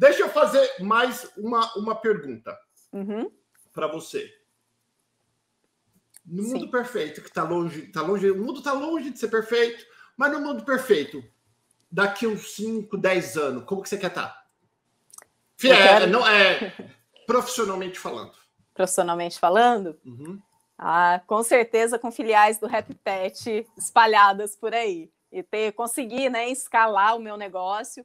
Deixa eu fazer mais uma, uma pergunta uhum. para você. No Sim. mundo perfeito, que está longe, tá longe, o mundo está longe de ser perfeito, mas no mundo perfeito, daqui uns 5, 10 anos, como que você quer estar? Tá? É, não é profissionalmente falando. Profissionalmente falando? Uhum. Ah, com certeza com filiais do Happy Pet espalhadas por aí e ter conseguir, né, escalar o meu negócio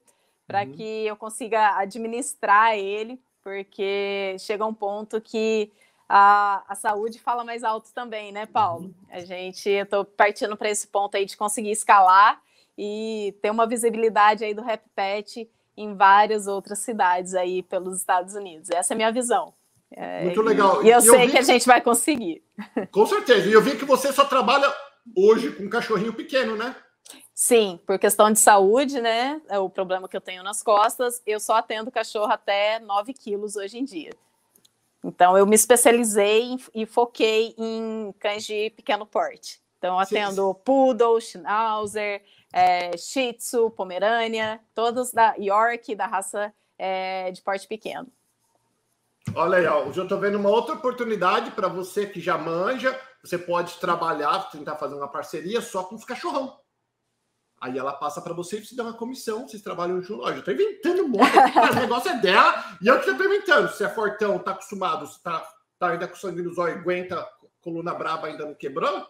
para uhum. que eu consiga administrar ele, porque chega um ponto que a, a saúde fala mais alto também, né, Paulo? Uhum. A gente, eu estou partindo para esse ponto aí de conseguir escalar e ter uma visibilidade aí do Rap Pet em várias outras cidades aí pelos Estados Unidos. Essa é a minha visão. É, Muito é, legal. E, e eu, eu sei que, que a gente vai conseguir. Com certeza. E eu vi que você só trabalha hoje com um cachorrinho pequeno, né? Sim, por questão de saúde, né? É o problema que eu tenho nas costas. Eu só atendo cachorro até 9 quilos hoje em dia. Então, eu me especializei e foquei em cães de pequeno porte. Então, atendo Sim. poodle, schnauzer, é, shih tzu, pomerânia, todos da York, da raça é, de porte pequeno. Olha aí, ó, eu estou vendo uma outra oportunidade para você que já manja. Você pode trabalhar, tentar fazer uma parceria só com os cachorrão. Aí ela passa para você e você dá uma comissão, vocês trabalham junto. Olha, eu tô inventando um o negócio é dela e eu que tô inventando. Se é fortão, tá acostumado, se tá, tá ainda com sangue nos olhos, aguenta coluna braba ainda não quebrando,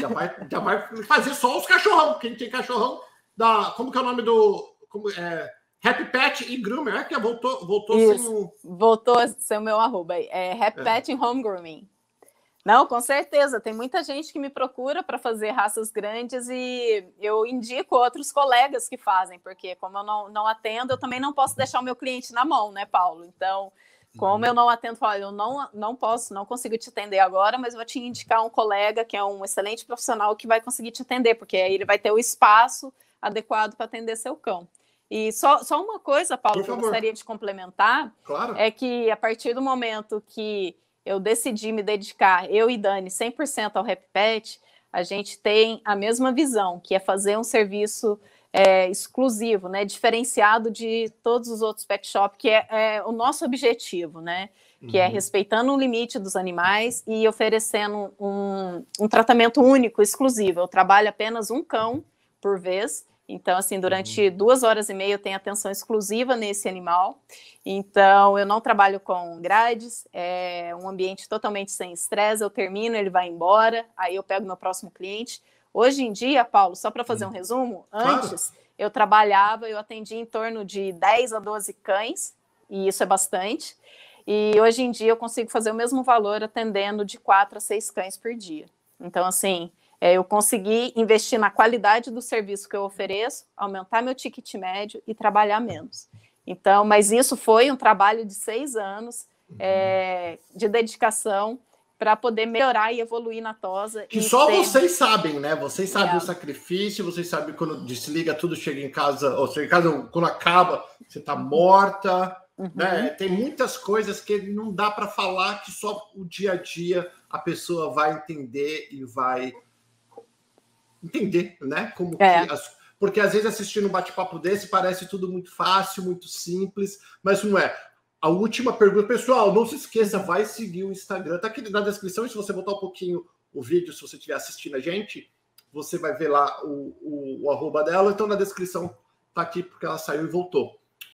já vai, já vai fazer só os cachorrão. Quem tem cachorrão, da, como que é o nome do... Como, é, Happy Pet e Groomer, é que voltou, voltou Isso. sem o... Voltou sem o meu arroba aí. É Happy é. Pet e Home Grooming. Não, com certeza. Tem muita gente que me procura para fazer raças grandes e eu indico outros colegas que fazem, porque como eu não, não atendo, eu também não posso deixar o meu cliente na mão, né, Paulo? Então, como uhum. eu não atendo, olha, eu não, não posso, não consigo te atender agora, mas vou te indicar um colega que é um excelente profissional que vai conseguir te atender, porque aí ele vai ter o espaço adequado para atender seu cão. E só, só uma coisa, Paulo, que eu gostaria de complementar, claro. é que a partir do momento que eu decidi me dedicar, eu e Dani, 100% ao RepPet, a gente tem a mesma visão, que é fazer um serviço é, exclusivo, né, diferenciado de todos os outros pet shop, que é, é o nosso objetivo, né, uhum. que é uhum. respeitando o limite dos animais e oferecendo um, um tratamento único, exclusivo. Eu trabalho apenas um cão por vez então, assim, durante uhum. duas horas e meia eu tenho atenção exclusiva nesse animal. Então, eu não trabalho com grades, é um ambiente totalmente sem estresse. Eu termino, ele vai embora, aí eu pego meu próximo cliente. Hoje em dia, Paulo, só para fazer uhum. um resumo, antes claro. eu trabalhava, eu atendia em torno de 10 a 12 cães, e isso é bastante. E hoje em dia eu consigo fazer o mesmo valor atendendo de 4 a 6 cães por dia. Então, assim, é, eu consegui investir na qualidade do serviço que eu ofereço, aumentar meu ticket médio e trabalhar menos. Então, mas isso foi um trabalho de seis anos uhum. é, de dedicação para poder melhorar e evoluir na tosa. Que só ter... vocês sabem, né? Vocês sabem é. o sacrifício, vocês sabem quando desliga tudo, chega em casa, ou chega em casa, quando acaba, você está uhum. morta. Uhum. Né? Tem muitas coisas que não dá para falar que só o dia a dia a pessoa vai entender e vai entender, né? Como é. as, porque às vezes assistindo um bate-papo desse parece tudo muito fácil, muito simples, mas não é. A última pergunta, pessoal, não se esqueça, vai seguir o Instagram. Tá aqui na descrição, se você botar um pouquinho o vídeo, se você estiver assistindo a gente, você vai ver lá o, o, o arroba dela. Então na descrição tá aqui porque ela saiu e voltou.